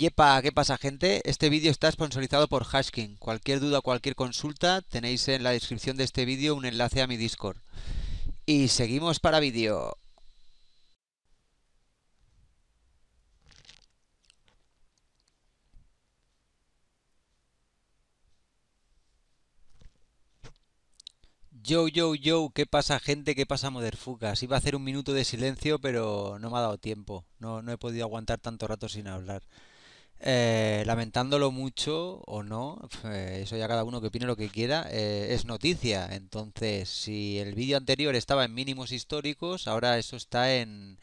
Yepa, ¿qué pasa gente? Este vídeo está sponsorizado por Hashking. Cualquier duda, cualquier consulta, tenéis en la descripción de este vídeo un enlace a mi Discord. Y seguimos para vídeo. Yo, yo, yo, ¿qué pasa gente? ¿Qué pasa moderfugas? Iba a hacer un minuto de silencio, pero no me ha dado tiempo. No, no he podido aguantar tanto rato sin hablar. Eh, lamentándolo mucho o no, eh, eso ya cada uno que opine lo que quiera, eh, es noticia. Entonces, si el vídeo anterior estaba en mínimos históricos, ahora eso está en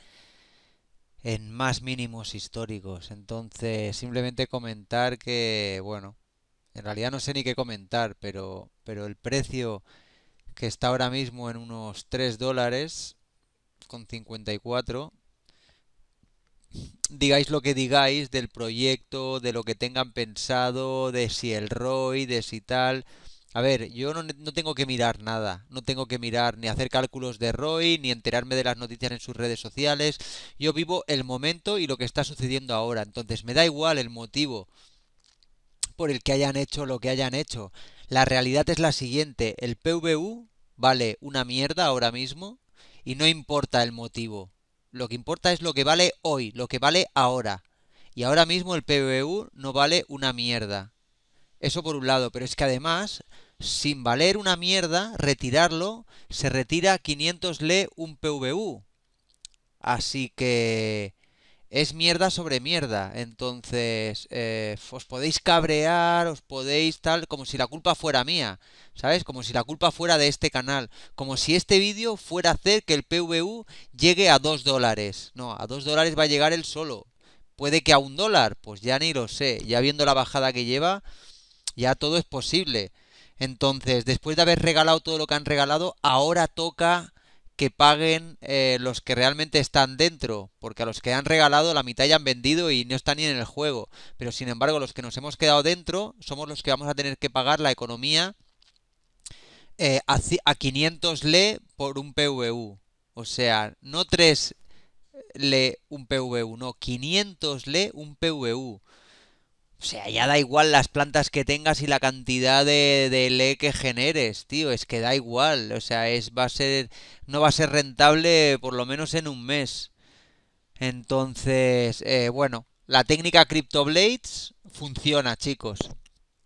en más mínimos históricos. Entonces, simplemente comentar que, bueno, en realidad no sé ni qué comentar, pero, pero el precio que está ahora mismo en unos 3 dólares con 54 digáis lo que digáis del proyecto, de lo que tengan pensado, de si el ROI, de si tal. A ver, yo no, tengo que mirar nada, no tengo que mirar ni hacer cálculos de ROI, ni enterarme de las noticias en sus redes sociales. Yo vivo el momento y lo que está sucediendo ahora, entonces me da igual el motivo por el que hayan hecho lo que hayan hecho. La realidad es la siguiente, el PVU vale una mierda ahora mismo y no importa el motivo. Lo que importa es lo que vale hoy, lo que vale ahora. Y ahora mismo el PVU no vale una mierda. Eso por un lado, pero es que además, sin valer una mierda, retirarlo, se retira 500 LE un PVU. Así que es mierda sobre mierda. Entonces, eh, os podéis cabrear, os podéis tal, como si la culpa fuera mía, ¿sabes? Como si la culpa fuera de este canal. Como si este vídeo fuera a hacer que el PVU llegue a 2 dólares. No, a 2 dólares va a llegar él solo. Puede que a un dólar, pues ya ni lo sé. Ya viendo la bajada que lleva, ya todo es posible. Entonces, después de haber regalado todo lo que han regalado, ahora toca que paguen eh, los que realmente están dentro, porque a los que han regalado la mitad ya han vendido y no están ni en el juego. Pero sin embargo, los que nos hemos quedado dentro somos los que vamos a tener que pagar la economía eh, a, a 500 le por un PVU. O sea, no 3 le un PVU, no, 500 le un PVU. O sea, ya da igual las plantas que tengas y la cantidad de, de LE que generes, tío. Es que da igual. O sea, es, va a ser, no va a ser rentable por lo menos en un mes. Entonces, eh, bueno, la técnica CryptoBlades funciona, chicos.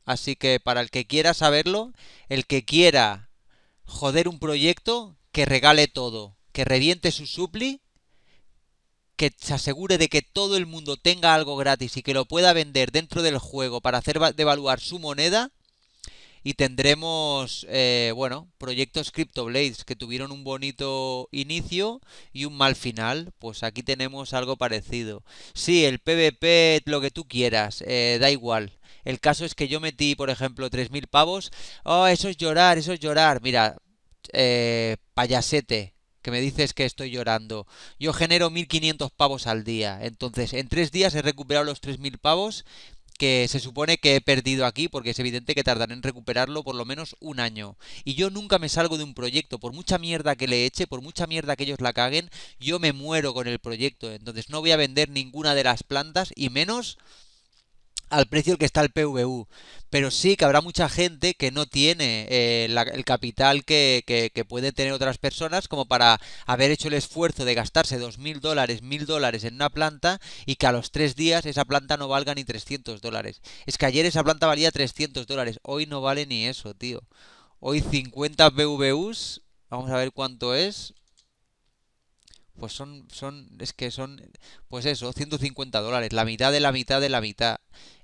Así que para el que quiera saberlo, el que quiera joder un proyecto, que regale todo. Que reviente su supli que se asegure de que todo el mundo tenga algo gratis y que lo pueda vender dentro del juego para hacer devaluar su moneda. Y tendremos, eh, bueno, proyectos CryptoBlades que tuvieron un bonito inicio y un mal final. Pues aquí tenemos algo parecido. Sí, el PvP, lo que tú quieras, eh, da igual. El caso es que yo metí, por ejemplo, 3.000 pavos. Oh, eso es llorar, eso es llorar. Mira, eh, payasete que me dices que estoy llorando. Yo genero 1.500 pavos al día. Entonces, en tres días he recuperado los 3.000 pavos que se supone que he perdido aquí, porque es evidente que tardaré en recuperarlo por lo menos un año. Y yo nunca me salgo de un proyecto, por mucha mierda que le eche, por mucha mierda que ellos la caguen, yo me muero con el proyecto. Entonces no voy a vender ninguna de las plantas y menos al precio que está el PVU. Pero sí que habrá mucha gente que no tiene eh, el capital que, que, pueden tener otras personas como para haber hecho el esfuerzo de gastarse 2.000 dólares, 1.000 dólares en una planta y que a los tres días esa planta no valga ni 300 dólares. Es que ayer esa planta valía 300 dólares, hoy no vale ni eso, tío. Hoy 50 PVUs, vamos a ver cuánto es, pues son, son, es que son, pues eso, 150 dólares, la mitad de la mitad de la mitad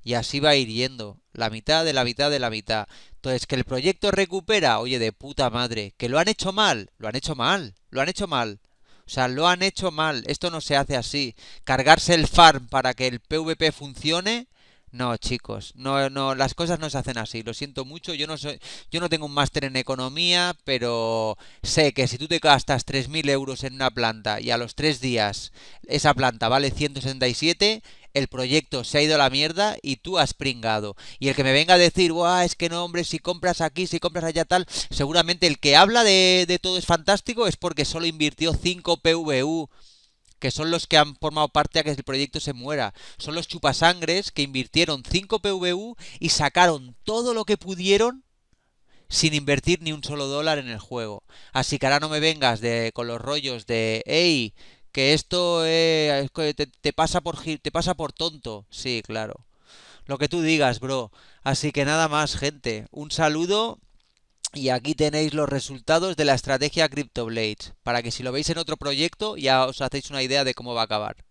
y así va hiriendo... La mitad de la mitad de la mitad. Entonces, que el proyecto recupera, oye, de puta madre, que lo han hecho mal, lo han hecho mal, lo han hecho mal. O sea, lo han hecho mal, esto no se hace así. Cargarse el farm para que el PvP funcione, no, chicos, no, no, las cosas no se hacen así. Lo siento mucho, yo no soy, yo no tengo un máster en economía, pero sé que si tú te gastas 3.000 euros en una planta y a los tres días esa planta vale 167, el proyecto se ha ido a la mierda y tú has pringado. Y el que me venga a decir, Buah, es que no, hombre, si compras aquí, si compras allá tal, seguramente el que habla de, todo es fantástico es porque solo invirtió 5 PVU que son los que han formado parte a que el proyecto se muera. Son los chupasangres que invirtieron 5 PVU y sacaron todo lo que pudieron sin invertir ni un solo dólar en el juego. Así que ahora no me vengas de, con los rollos de, hey, que esto eh, te, pasa por, te pasa por tonto. Sí, claro. Lo que tú digas, bro. Así que nada más, gente. Un saludo. Y aquí tenéis los resultados de la estrategia CryptoBlades. Para que si lo veis en otro proyecto ya os hacéis una idea de cómo va a acabar.